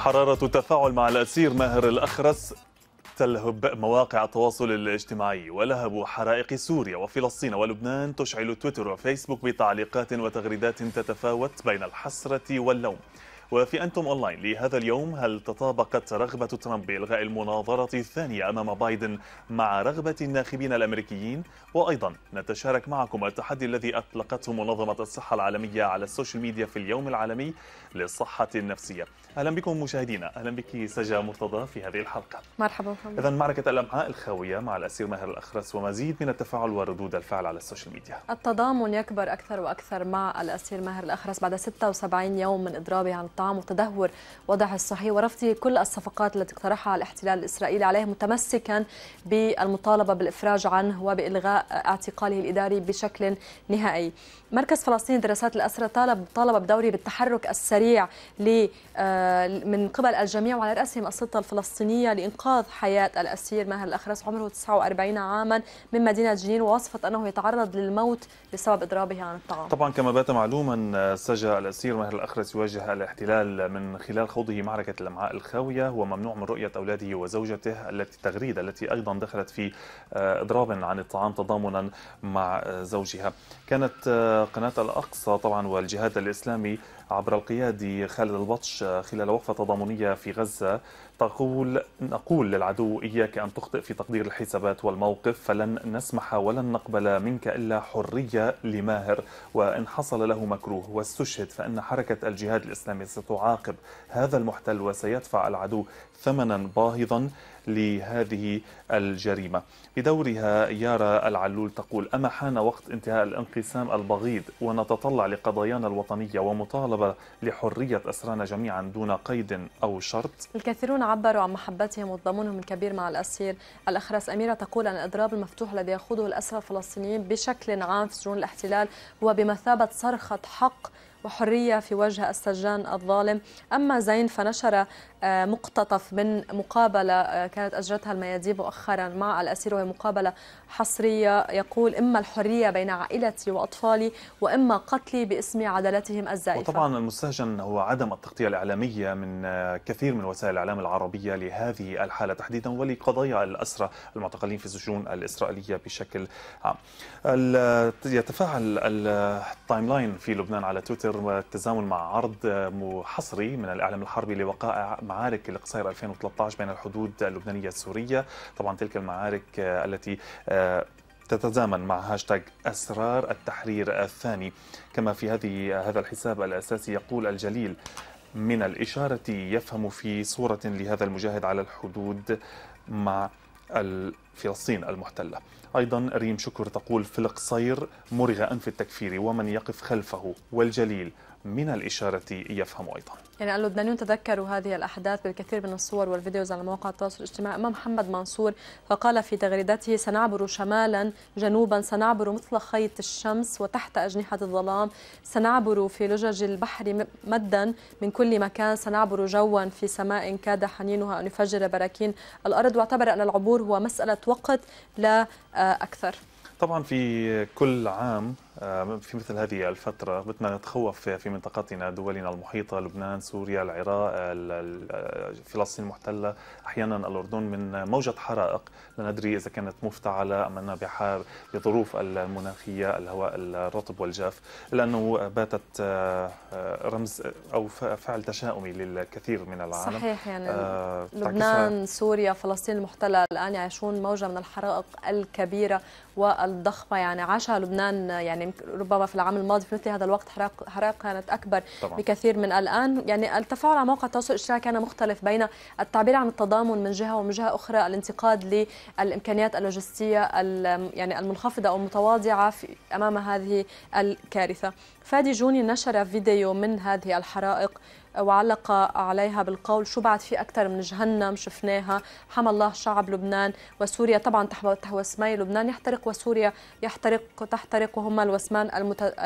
حرارة التفاعل مع الأسير ماهر الأخرس تلهب مواقع التواصل الاجتماعي ولهب حرائق سوريا وفلسطين ولبنان تشعل تويتر وفيسبوك بتعليقات وتغريدات تتفاوت بين الحسرة واللوم وفي أنتم أونلاين لهذا اليوم هل تطابقت رغبة ترامب بإلغاء المناظرة الثانية أمام بايدن مع رغبة الناخبين الأمريكيين؟ وأيضا نتشارك معكم التحدي الذي أطلقته منظمة الصحة العالمية على السوشيال ميديا في اليوم العالمي للصحة النفسية أهلا بكم مشاهدينا أهلا بك سجا مرتضى في هذه الحلقة مرحبا إذا معركة الأمعاء الخاوية مع الأسير ماهر الأخرس ومزيد من التفاعل وردود الفعل على السوشيال ميديا التضامن يكبر أكثر وأكثر مع الأسير ماهر الأخرس بعد 76 يوم من إضرابه عن الطعام وتدهور وضعه الصحي ورفضه كل الصفقات التي اقترحها الاحتلال الإسرائيلي عليه متمسكا بالمطالبة بالإفراج عنه وبإلغاء اعتقاله الإداري بشكل نهائي مركز فلسطين لدراسات الأسرة طالب طالب بدوري بالتحرك السريع آه، من قبل الجميع وعلى رأسهم السلطة الفلسطينية لإنقاذ حياة الأسير ماهر الأخرس عمره 49 عاما من مدينة جنين ووصفت أنه يتعرض للموت بسبب إضرابه عن الطعام طبعا كما بات معلوما سجى الأسير ماهر الأخرس يواجه الاحتلال من خلال خوضه معركة الأمعاء الخاوية وممنوع من رؤية أولاده وزوجته التي تغريدة التي أيضا دخلت في آه، إضراب عن الطعام تضامنا مع آه، زوجها كانت قناة الأقصى طبعا والجهاد الإسلامي عبر القيادي خالد البطش خلال وقفة تضامنية في غزة تقول نقول للعدو إياك أن تخطئ في تقدير الحسابات والموقف فلن نسمح ولن نقبل منك إلا حرية لماهر وإن حصل له مكروه واستشهد فإن حركة الجهاد الإسلامي ستعاقب هذا المحتل وسيدفع العدو ثمنا باهظا لهذه الجريمة بدورها يارا العلول تقول أما حان وقت انتهاء الانقسام البغيض ونتطلع لقضايانا الوطنية ومطالبة لحرية أسرانا جميعا دون قيد أو شرط الكثيرون عبروا عن محبتهم وتضامنهم الكبير مع الأسير الأخرس أميرة تقول أن الإضراب المفتوح الذي يخوضه الأسرى الفلسطينيين بشكل عام في سجون الاحتلال هو بمثابة صرخة حق وحرية في وجه السجان الظالم أما زين فنشر آه، مقتطف من مقابلة آه، كانت أجرتها الميادين مؤخرا مع الأسير وهي مقابلة حصرية يقول إما الحرية بين عائلتي وأطفالي وإما قتلي باسم عدالتهم الزائفة وطبعا المستهجن هو عدم التغطية الإعلامية من آه، كثير من وسائل الإعلام العربية لهذه الحالة تحديدا ولقضايا الأسرى المعتقلين في السجون الإسرائيلية بشكل عام يتفاعل التايم لاين في لبنان على تويتر تزامن مع عرض حصري من الإعلام الحربي لوقائع المعارك القصيرة 2013 بين الحدود اللبنانية السورية طبعا تلك المعارك آه، التي آه، تتزامن مع هاشتاج أسرار التحرير الثاني كما في هذه هذا الحساب الأساسي يقول الجليل من الإشارة يفهم في صورة لهذا المجاهد على الحدود مع فلسطين المحتلة أيضا ريم شكر تقول في القصير مرغ أنف التكفير ومن يقف خلفه والجليل من الإشارة يفهم أيضا يعني قالوا بدنا تذكروا هذه الأحداث بالكثير من الصور والفيديوز على مواقع التواصل الاجتماعي أمام محمد منصور فقال في تغريدته سنعبر شمالا جنوبا سنعبر مثل خيط الشمس وتحت أجنحة الظلام سنعبر في لجج البحر مدا من كل مكان سنعبر جوا في سماء كاد حنينها أن يفجر براكين الأرض واعتبر أن العبور هو مسألة وقت لا آه، أكثر طبعا في كل عام آه، في مثل هذه الفترة بدنا نتخوف فيها في منطقتنا دولنا المحيطة لبنان سوريا العراق آه، فلسطين المحتلة أحيانا الأردن من موجة حرائق لا ندري إذا كانت مفتعلة أم أنها بحار بظروف المناخية الهواء الرطب والجاف لأنه باتت آه، رمز أو فعل تشاؤمي للكثير من العالم صحيح يعني آه لبنان سوريا فلسطين المحتلة الآن يعيشون موجة من الحرائق الكبيرة والضخمة يعني عاشها لبنان يعني يعني ربما في العام الماضي في مثل هذا الوقت حرائق كانت اكبر طبعا. بكثير من الان يعني التفاعل على مواقع التواصل الاجتماعي كان مختلف بين التعبير عن التضامن من جهه ومن جهه اخرى الانتقاد للامكانيات اللوجستيه يعني المنخفضه او المتواضعه في امام هذه الكارثه فادي جوني نشر فيديو من هذه الحرائق وعلق عليها بالقول شو بعد في أكثر من جهنم شفناها حمى الله شعب لبنان وسوريا طبعا وسمي لبنان يحترق وسوريا يحترق تحترق وهما الوسمان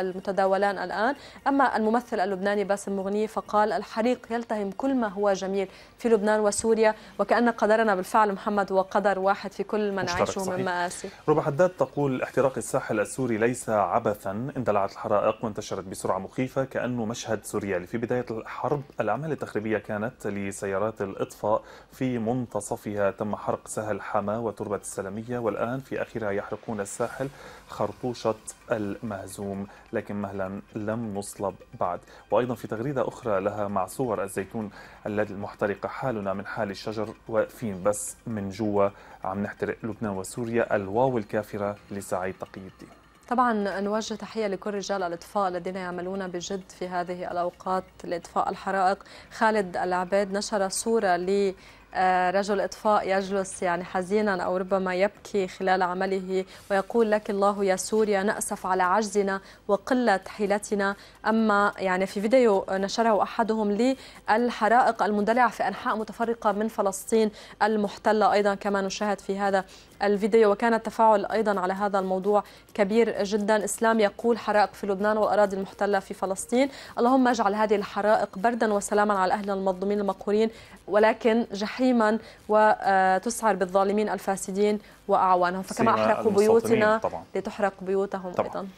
المتداولان الآن أما الممثل اللبناني باسم مغني فقال الحريق يلتهم كل ما هو جميل في لبنان وسوريا وكأن قدرنا بالفعل محمد هو قدر واحد في كل ما نعيشه من مآسي ربع حداد تقول احتراق الساحل السوري ليس عبثا اندلعت الحرائق وانتشرت بسرعة مخيفة كأنه مشهد سوريالي في بداية الحرب الحرب الأعمال التخريبية كانت لسيارات الإطفاء في منتصفها تم حرق سهل حما وتربة السلمية والآن في آخرها يحرقون الساحل خرطوشة المهزوم لكن مهلا لم نصلب بعد وأيضا في تغريدة أخرى لها مع صور الزيتون الذي المحترقة حالنا من حال الشجر واقفين بس من جوا عم نحترق لبنان وسوريا الواو الكافرة لسعيد تقي الدين طبعا نوجه تحية لكل رجال الإطفاء الذين يعملون بجد في هذه الأوقات لإطفاء الحرائق خالد العباد نشر صورة ل آه، رجل إطفاء يجلس يعني حزينا أو ربما يبكي خلال عمله ويقول لك الله يا سوريا نأسف على عجزنا وقلة حيلتنا أما يعني في فيديو نشره أحدهم للحرائق المندلعة في أنحاء متفرقة من فلسطين المحتلة أيضا كما نشاهد في هذا الفيديو وكان التفاعل أيضا على هذا الموضوع كبير جدا إسلام يقول حرائق في لبنان والأراضي المحتلة في فلسطين اللهم اجعل هذه الحرائق بردا وسلاما على أهلنا المظلومين المقهورين ولكن جحيم رحيما وتسعر بالظالمين الفاسدين وأعوانهم فكما أحرقوا بيوتنا لتحرق بيوتهم طبعا. أيضا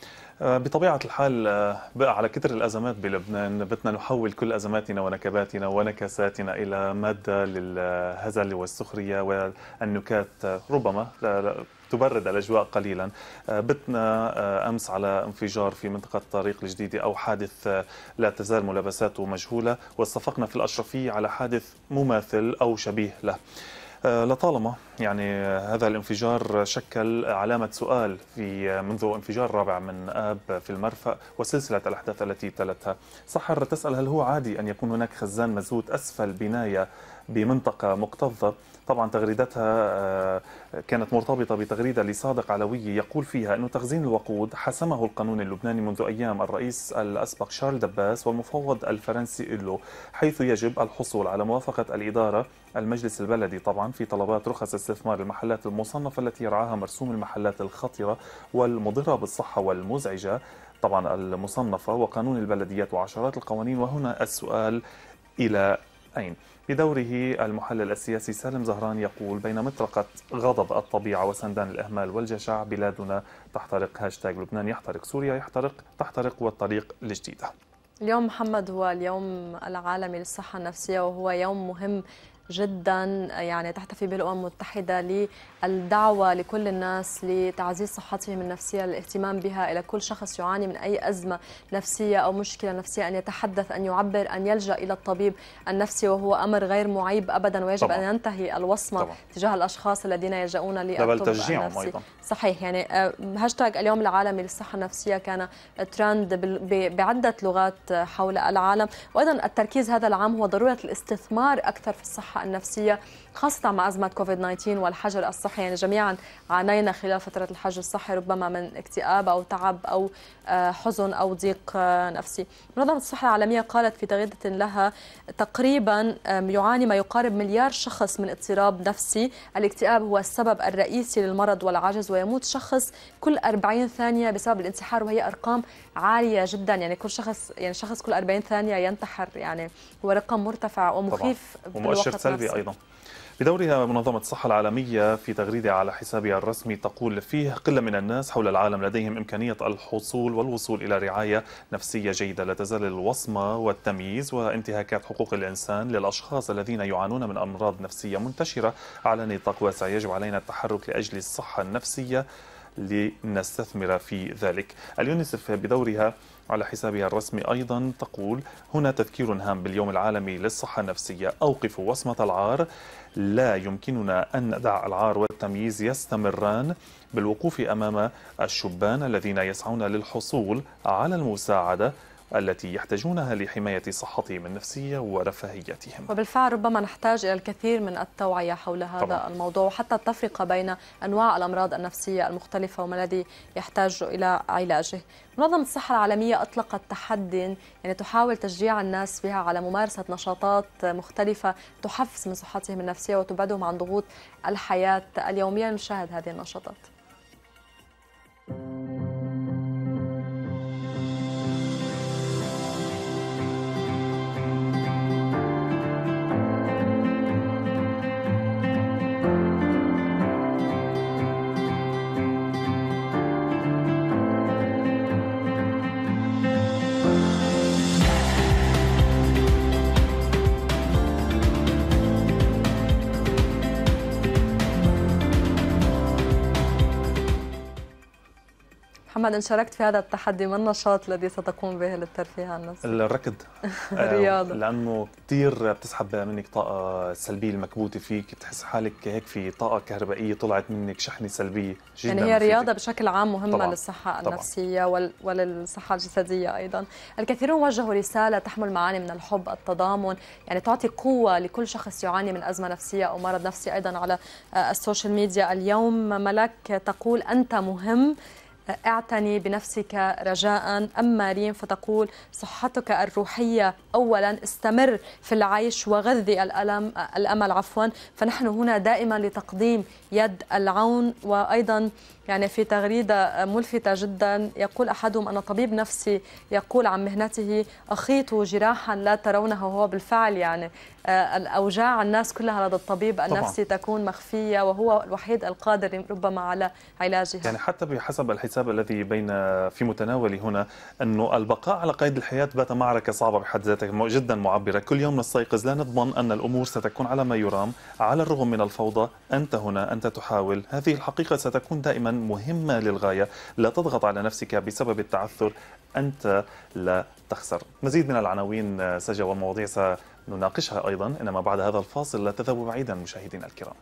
آه، بطبيعة الحال آه، بقى على كثر الأزمات بلبنان بدنا نحول كل أزماتنا ونكباتنا ونكساتنا إلى مادة للهزل والسخرية والنكات آه، ربما تبرد الاجواء قليلا آه، بتنا آه، امس على انفجار في منطقه الطريق الجديده او حادث آه، لا تزال ملابساته مجهوله واستفقنا في الاشرفيه على حادث مماثل او شبيه له لطالما يعني هذا الانفجار شكل علامة سؤال في منذ انفجار رابع من آب في المرفأ وسلسلة الأحداث التي تلتها صحر تسأل هل هو عادي أن يكون هناك خزان مزود أسفل بناية بمنطقة مكتظة طبعا تغريدتها آه، كانت مرتبطة بتغريدة لصادق علوي يقول فيها انه تخزين الوقود حسمه القانون اللبناني منذ أيام الرئيس الأسبق شارل دباس والمفوض الفرنسي إلو حيث يجب الحصول على موافقة الإدارة المجلس البلدي طبعا في طلبات رخص استثمار المحلات المصنفة التي يرعاها مرسوم المحلات الخطرة والمضرة بالصحة والمزعجة طبعا المصنفة وقانون البلديات وعشرات القوانين وهنا السؤال إلى أين؟ بدوره المحلل السياسي سالم زهران يقول بين مطرقة غضب الطبيعة وسندان الإهمال والجشع بلادنا تحترق هاشتاج لبنان يحترق سوريا يحترق تحترق والطريق الجديدة اليوم محمد هو اليوم العالمي للصحة النفسية وهو يوم مهم جدا يعني تحتفي به الامم المتحده للدعوه لكل الناس لتعزيز صحتهم النفسيه للاهتمام بها الى كل شخص يعاني من اي ازمه نفسيه او مشكله نفسيه ان يتحدث ان يعبر ان يلجا الى الطبيب النفسي وهو امر غير معيب ابدا ويجب طبعا. ان ينتهي الوصمه طبعا. تجاه الاشخاص الذين يلجؤون للطب النفسي أيضا. صحيح يعني آه، هاشتاج اليوم العالمي للصحه النفسيه كان ترند بعده لغات حول العالم وايضا التركيز هذا العام هو ضروره الاستثمار اكثر في الصحه الصحة النفسية خاصة مع أزمة كوفيد 19 والحجر الصحي يعني جميعا عانينا خلال فترة الحجر الصحي ربما من اكتئاب أو تعب أو آه، حزن أو ضيق آه، نفسي منظمة الصحة العالمية قالت في تغريدة لها تقريبا يعاني ما يقارب مليار شخص من اضطراب نفسي الاكتئاب هو السبب الرئيسي للمرض والعجز ويموت شخص كل 40 ثانية بسبب الانتحار وهي أرقام عالية جدا يعني كل شخص يعني شخص كل 40 ثانية ينتحر يعني هو رقم مرتفع ومخيف طبعا. ومؤشر سلبي نفسي. أيضا بدورها منظمة الصحة العالمية في تغريدة على حسابها الرسمي تقول فيه قلة من الناس حول العالم لديهم إمكانية الحصول والوصول إلى رعاية نفسية جيدة لا تزال الوصمة والتمييز وانتهاكات حقوق الإنسان للأشخاص الذين يعانون من أمراض نفسية منتشرة على نطاق واسع يجب علينا التحرك لأجل الصحة النفسية لنستثمر في ذلك اليونيسف بدورها على حسابها الرسمي أيضا تقول هنا تذكير هام باليوم العالمي للصحة النفسية أوقفوا وصمة العار لا يمكننا أن ندع العار والتمييز يستمران بالوقوف أمام الشبان الذين يسعون للحصول على المساعدة التي يحتاجونها لحماية صحتهم النفسية ورفاهيتهم وبالفعل ربما نحتاج إلى الكثير من التوعية حول هذا طبعا. الموضوع وحتى التفرقة بين أنواع الأمراض النفسية المختلفة وما الذي يحتاج إلى علاجه منظمة الصحة العالمية أطلقت تحدي يعني تحاول تشجيع الناس فيها على ممارسة نشاطات مختلفة تحفز من صحتهم النفسية وتبعدهم عن ضغوط الحياة اليومية نشاهد هذه النشاطات محمد إن شاركت في هذا التحدي ما النشاط الذي ستقوم به للترفيه عن نفسك؟ الركض الرياضه آه، لأنه كثير بتسحب منك طاقة سلبية المكبوتة فيك بتحس حالك هيك في طاقة كهربائية طلعت منك شحنة سلبية جدا يعني هي رياضة بشكل عام مهمة طبعاً. للصحة النفسية وللصحة الجسدية أيضا الكثيرون وجهوا رسالة تحمل معاني من الحب التضامن يعني تعطي قوة لكل شخص يعاني من أزمة نفسية أو مرض نفسي أيضا على آه، السوشيال ميديا اليوم ملاك تقول أنت مهم اعتني بنفسك رجاء أما ريم فتقول صحتك الروحية أولا استمر في العيش وغذي الألم الأمل عفوا فنحن هنا دائما لتقديم يد العون وأيضا يعني في تغريدة ملفتة جدا يقول أحدهم أن طبيب نفسي يقول عن مهنته أخيط جراحا لا ترونها وهو بالفعل يعني آه، الأوجاع الناس كلها لدى الطبيب النفسي طبعا. تكون مخفية وهو الوحيد القادر ربما على علاجها يعني حتى بحسب الحساب الحساب الذي بين في متناولي هنا أنه البقاء على قيد الحياة بات معركة صعبة بحد ذاتها جدا معبرة كل يوم نستيقظ لا نضمن أن الأمور ستكون على ما يرام على الرغم من الفوضى أنت هنا أنت تحاول هذه الحقيقة ستكون دائما مهمة للغاية لا تضغط على نفسك بسبب التعثر أنت لا تخسر مزيد من العناوين آه، سجى والمواضيع سنناقشها أيضا إنما بعد هذا الفاصل لا تذهبوا بعيدا مشاهدينا الكرام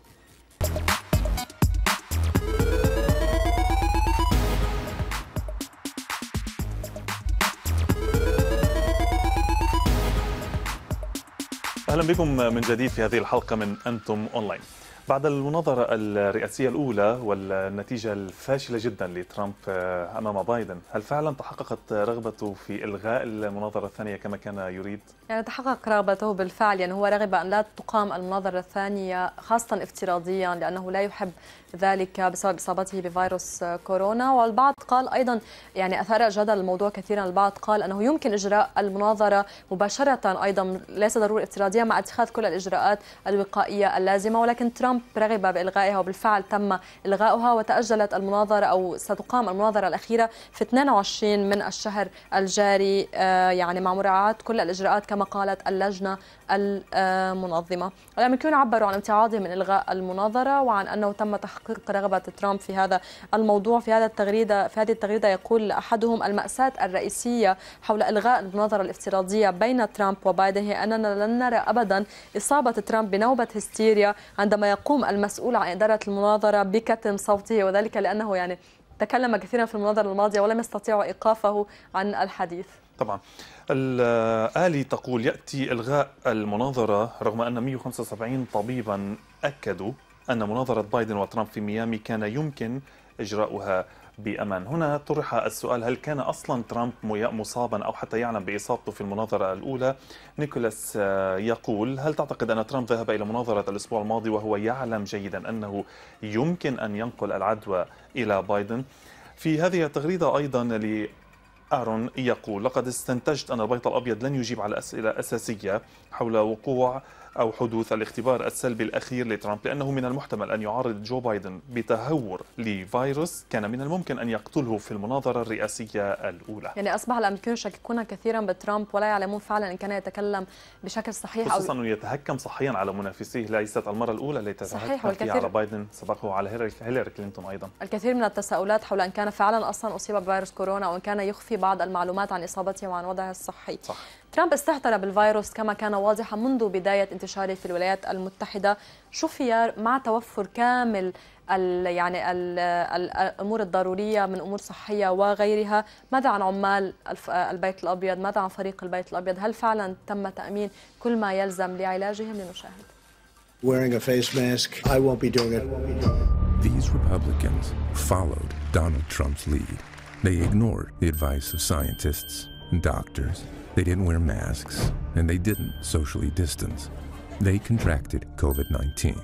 أهلا بكم من جديد في هذه الحلقة من أنتم أونلاين بعد المناظرة الرئاسية الأولى والنتيجة الفاشلة جدا لترامب آه، أمام بايدن هل فعلا تحققت رغبته في إلغاء المناظرة الثانية كما كان يريد؟ يعني تحقق رغبته بالفعل يعني هو رغب أن لا تقام المناظرة الثانية خاصة افتراضيا لأنه لا يحب ذلك بسبب اصابته بفيروس كورونا والبعض قال ايضا يعني اثار جدل الموضوع كثيرا البعض قال انه يمكن اجراء المناظره مباشره ايضا ليس ضروري افتراضيه مع اتخاذ كل الاجراءات الوقائيه اللازمه ولكن ترامب رغب بالغائها وبالفعل تم الغائها وتاجلت المناظره او ستقام المناظره الاخيره في 22 من الشهر الجاري آه، يعني مع مراعاه كل الاجراءات كما قالت اللجنه المنظمة الأمريكيون عبروا عن امتعاضهم من إلغاء المناظرة وعن أنه تم تحقيق رغبة ترامب في هذا الموضوع في هذا التغريدة في هذه التغريدة يقول أحدهم المأساة الرئيسية حول إلغاء المناظرة الافتراضية بين ترامب وبايدن هي أننا لن نرى أبدا إصابة ترامب بنوبة هستيريا عندما يقوم المسؤول عن إدارة المناظرة بكتم صوته وذلك لأنه يعني تكلم كثيرا في المناظرة الماضية ولم يستطيعوا إيقافه عن الحديث طبعا الآلي تقول يأتي إلغاء المناظرة رغم أن 175 طبيبا أكدوا أن مناظرة بايدن وترامب في ميامي كان يمكن إجراؤها بأمان هنا طرح السؤال هل كان أصلا ترامب مصابا أو حتى يعلم بإصابته في المناظرة الأولى نيكولاس آه، يقول هل تعتقد أن ترامب ذهب إلى مناظرة الأسبوع الماضي وهو يعلم جيدا أنه يمكن أن ينقل العدوى إلى بايدن في هذه التغريدة أيضا آرون يقول لقد استنتجت أن البيت الأبيض لن يجيب على أسئلة أساسية حول وقوع أو حدوث الاختبار السلبي الأخير لترامب لأنه من المحتمل أن يعرض جو بايدن بتهور لفيروس كان من الممكن أن يقتله في المناظرة الرئاسية الأولى يعني أصبح الأمريكيون يشككون كثيرا بترامب ولا يعلمون فعلا إن كان يتكلم بشكل صحيح خصوصا أو... أنه يتهكم صحيا على منافسيه ليست المرة الأولى التي تتهكم فيها على بايدن سبقه على هيلاري كلينتون أيضا الكثير من التساؤلات حول إن كان فعلا أصلا أصيب بفيروس كورونا وإن كان يخفي بعض المعلومات عن إصابته وعن وضعه الصحي صح. ترامب استهتر بالفيروس كما كان واضحا منذ بداية انتشاره في الولايات المتحدة شفي مع توفر كامل يعني الامور الضروريه من امور صحيه وغيرها، ماذا عن عمال البيت الابيض؟ ماذا عن فريق البيت الابيض؟ هل فعلا تم تامين كل ما يلزم لعلاجهم؟ لنشاهد. Wearing a face mask, I won't be doing it. These Republicans followed Donald Trump's lead. They ignored the advice of scientists and doctors They didn't wear masks, and they didn't socially distance. They contracted COVID 19.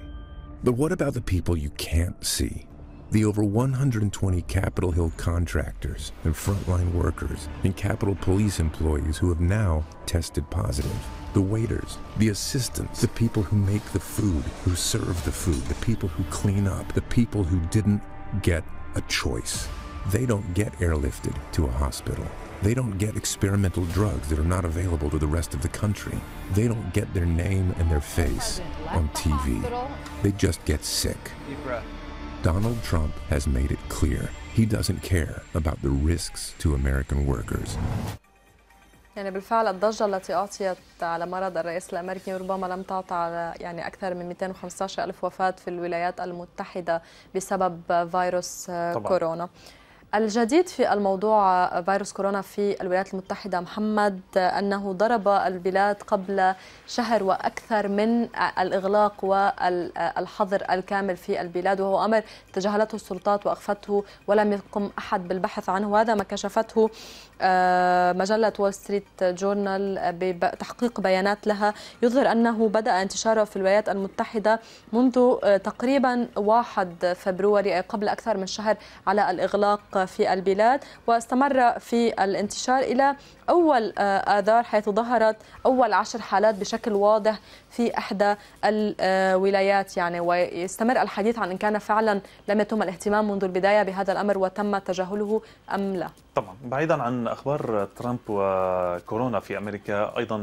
But what about the people you can't see? The over 120 Capitol Hill contractors and frontline workers and Capitol Police employees who have now tested positive. The waiters, the assistants, the people who make the food, who serve the food, the people who clean up, the people who didn't get a choice. They don't get airlifted to a hospital. They don't get experimental drugs that are not available to the rest of the country. They don't get their name and their face on TV. They just get sick. Donald Trump has made it clear he doesn't care about the risks to American workers. يعني بالفعل الضجة التي أعطيت على مرض الرئيس الأمريكي ربما لم تعطى على يعني أكثر من 215 ألف وفاة في الولايات المتحدة بسبب فيروس طبعا. كورونا الجديد في الموضوع فيروس كورونا في الولايات المتحدة محمد أنه ضرب البلاد قبل شهر وأكثر من الإغلاق والحظر الكامل في البلاد وهو أمر تجاهلته السلطات وأخفته ولم يقم أحد بالبحث عنه وهذا ما كشفته آه، مجلة وول ستريت جورنال بتحقيق بيانات لها يظهر أنه بدأ انتشاره في الولايات المتحدة منذ آه، تقريبا 1 فبروري يعني قبل أكثر من شهر على الإغلاق في البلاد واستمر في الانتشار إلى أول آه، آذار حيث ظهرت أول عشر حالات بشكل واضح في إحدى الولايات يعني ويستمر الحديث عن إن كان فعلا لم يتم الاهتمام منذ البداية بهذا الأمر وتم تجاهله أم لا طبعا بعيدا عن أخبار ترامب وكورونا في أمريكا أيضا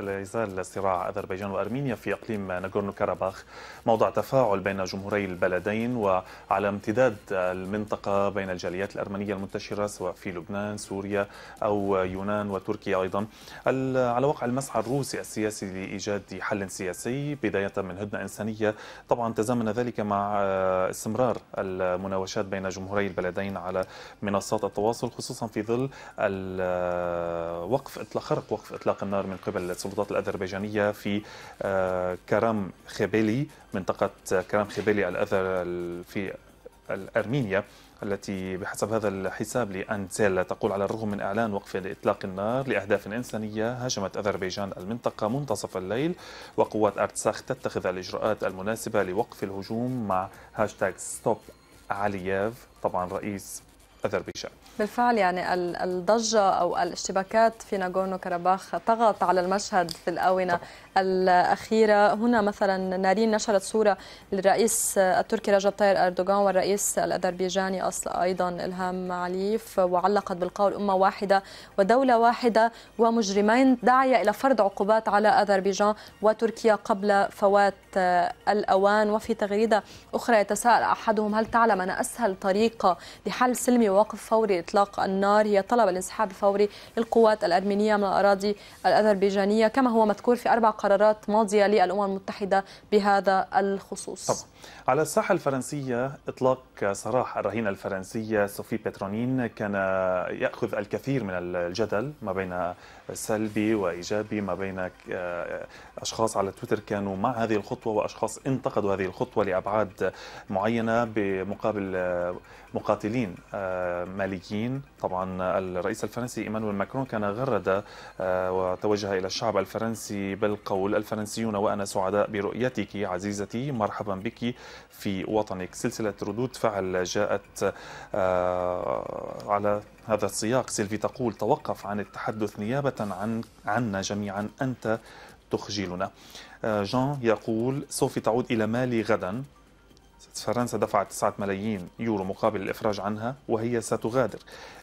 لا يزال صراع أذربيجان وأرمينيا في إقليم ناغورنو كاراباخ موضع تفاعل بين جمهوري البلدين وعلى امتداد المنطقة بين الجاليات الأرمنية المنتشرة سواء في لبنان سوريا أو اليونان وتركيا أيضا على وقع المسعى الروسي السياسي لإيجاد حل سياسي بداية من هدنة إنسانية طبعا تزامن ذلك مع آه، استمرار المناوشات بين جمهوري البلدين على منصات التواصل خصوصا في ظل آه، وقف إطلاق خرق وقف إطلاق النار من قبل السلطات الأذربيجانية في آه، كرم خيبيلي منطقة كرم خيبيلي الأذر في الأرمينيا التي بحسب هذا الحساب لأنتيل تقول على الرغم من إعلان وقف إطلاق النار لأهداف إنسانية هاجمت أذربيجان المنطقة منتصف الليل وقوات أرتساخ تتخذ الإجراءات المناسبة لوقف الهجوم مع هاشتاج ستوب علييف طبعا رئيس اذربيجان بالفعل يعني الضجه او الاشتباكات في ناغورنو كرباخ طغت على المشهد في الاونه طبعا. الأخيرة هنا مثلا نارين نشرت صورة للرئيس التركي رجب طير أردوغان والرئيس الأذربيجاني أيضا إلهام عليف وعلقت بالقول أمة واحدة ودولة واحدة ومجرمين داعية إلى فرض عقوبات على أذربيجان وتركيا قبل فوات الأوان وفي تغريدة أخرى يتساءل أحدهم هل تعلم أن أسهل طريقة لحل سلمي ووقف فوري إطلاق النار هي طلب الانسحاب الفوري للقوات الأرمينية من الأراضي الأذربيجانية كما هو مذكور في أربع قرارات قرارات ماضية للأمم المتحدة بهذا الخصوص طبعا. على الساحة الفرنسية إطلاق سراح الرهينة الفرنسية صوفي بترونين كان يأخذ الكثير من الجدل ما بين سلبي وإيجابي ما بين أشخاص على تويتر كانوا مع هذه الخطوة وأشخاص انتقدوا هذه الخطوة لأبعاد معينة بمقابل مقاتلين آه، ماليين طبعا الرئيس الفرنسي ايمانويل ماكرون كان غرد آه، وتوجه الى الشعب الفرنسي بالقول الفرنسيون وانا سعداء برؤيتك عزيزتي مرحبا بك في وطنك سلسله ردود فعل جاءت آه، على هذا السياق سيلفي تقول توقف عن التحدث نيابه عن عنا جميعا انت تخجلنا جان يقول سوف تعود إلى مالي غدا فرنسا دفعت 9 ملايين يورو مقابل الإفراج عنها وهي ستغادر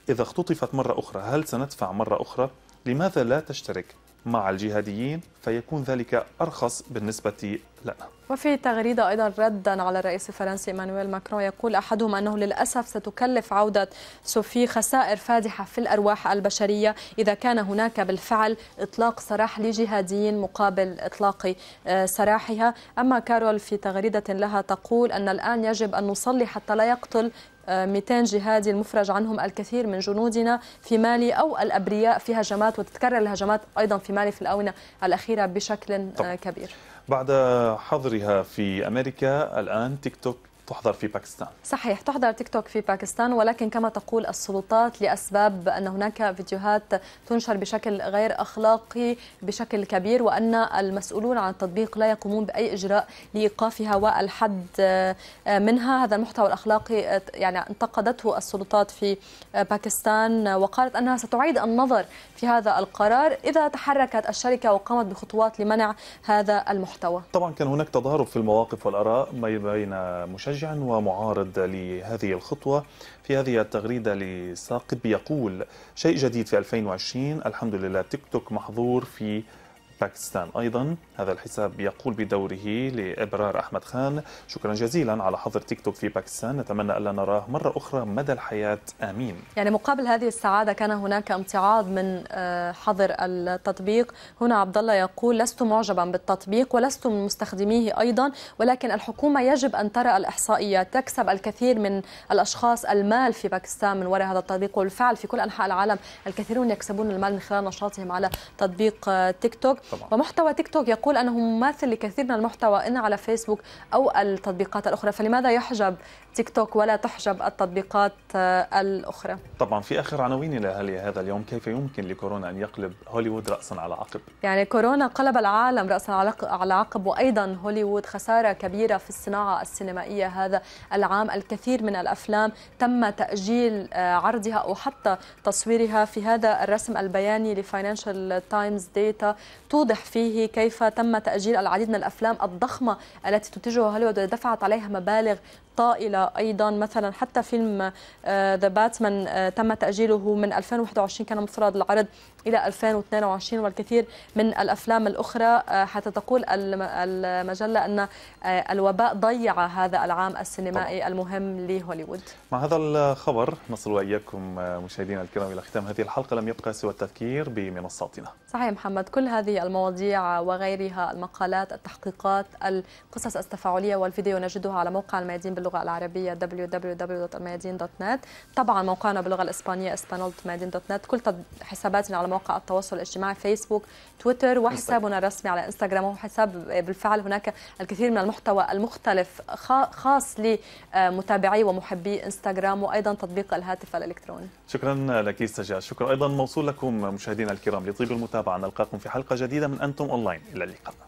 إذا اختطفت مرة أخرى هل سندفع مرة أخرى؟ لماذا لا تشترك مع الجهاديين فيكون ذلك أرخص بالنسبة لنا وفي تغريدة أيضا ردا على الرئيس الفرنسي إيمانويل ماكرون يقول أحدهم أنه للأسف ستكلف عودة سوفي خسائر فادحة في الأرواح البشرية إذا كان هناك بالفعل إطلاق سراح لجهاديين مقابل إطلاق آه، سراحها أما كارول في تغريدة لها تقول أن الآن يجب أن نصلي حتى لا يقتل 200 جهادي المفرج عنهم الكثير من جنودنا في مالي أو الأبرياء في هجمات وتتكرر الهجمات أيضا في مالي في الآونة الأخيرة بشكل آه، طب. كبير بعد حظرها في أمريكا الآن تيك توك تحضر في باكستان صحيح تحضر تيك توك في باكستان ولكن كما تقول السلطات لأسباب أن هناك فيديوهات تنشر بشكل غير أخلاقي بشكل كبير وأن المسؤولون عن التطبيق لا يقومون بأي إجراء لإيقافها والحد منها هذا المحتوى الأخلاقي يعني انتقدته السلطات في باكستان وقالت أنها ستعيد النظر في هذا القرار إذا تحركت الشركة وقامت بخطوات لمنع هذا المحتوى طبعا كان هناك تضارب في المواقف والآراء ما بين مشجع مشجع ومعارض لهذه الخطوة في هذه التغريدة لساقب يقول شيء جديد في 2020 الحمد لله تيك توك محظور في باكستان أيضا هذا الحساب يقول بدوره لإبرار أحمد خان شكرا جزيلا على حظر تيك توك في باكستان نتمنى ألا نراه مرة أخرى مدى الحياة آمين يعني مقابل هذه السعادة كان هناك امتعاض من آه، حظر التطبيق هنا عبد الله يقول لست معجبا بالتطبيق ولست من مستخدميه أيضا ولكن الحكومة يجب أن ترى الإحصائيات تكسب الكثير من الأشخاص المال في باكستان من وراء هذا التطبيق والفعل في كل أنحاء العالم الكثيرون يكسبون المال من خلال نشاطهم على تطبيق آه، تيك توك طبعا. ومحتوى تيك توك يقول انه مماثل لكثير من المحتوى ان على فيسبوك او التطبيقات الاخرى فلماذا يحجب تيك توك ولا تحجب التطبيقات آه، الاخرى طبعا في اخر عناوين لهذا اليوم كيف يمكن لكورونا ان يقلب هوليوود راسا على عقب يعني كورونا قلب العالم راسا على عقب وايضا هوليوود خساره كبيره في الصناعه السينمائيه هذا العام الكثير من الافلام تم تاجيل آه، عرضها او حتى تصويرها في هذا الرسم البياني لفاينانشال تايمز ديتا توضح فيه كيف تم تأجيل العديد من الأفلام الضخمة التي تنتجها هوليوود ودفعت عليها مبالغ طائلة أيضا مثلا حتى فيلم ذا آه، باتمان آه، تم تأجيله من 2021 كان مفترض العرض إلى 2022 والكثير من الأفلام الأخرى آه، حتى تقول المجلة أن الوباء ضيع هذا العام السينمائي طبعا. المهم لهوليوود مع هذا الخبر نصل وإياكم مشاهدينا الكرام إلى ختام هذه الحلقة لم يبقى سوى التذكير بمنصاتنا صحيح محمد كل هذه المواضيع وغيرها المقالات التحقيقات القصص التفاعلية والفيديو نجدها على موقع الميادين باللغة العربية www.mayadeen.net طبعا موقعنا باللغة الإسبانية espanol.mayadeen.net كل حساباتنا على مواقع التواصل الاجتماعي فيسبوك تويتر وحسابنا الرسمي على انستغرام وهو حساب بالفعل هناك الكثير من المحتوى المختلف خاص لمتابعي ومحبي انستغرام وأيضا تطبيق الهاتف الإلكتروني شكرا لك سجاد شكرا أيضا موصول لكم مشاهدينا الكرام لطيب المتابعة نلقاكم في حلقة جديدة من أنتم أونلاين إلى اللقاء